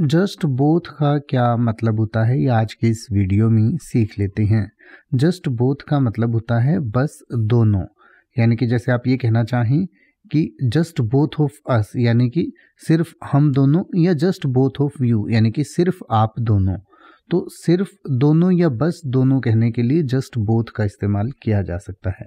just both का क्या मतलब होता है ये आज के इस वीडियो में सीख लेते हैं जस्ट बोथ का मतलब होता है बस दोनों यानी कि जैसे आप ये कहना चाहें कि जस्ट बोथ ऑफ अस यानी कि सिर्फ हम दोनों या जस्ट बोथ ऑफ यू यानी कि सिर्फ आप दोनों तो सिर्फ दोनों या बस दोनों कहने के लिए जस्ट बोथ का इस्तेमाल किया जा सकता है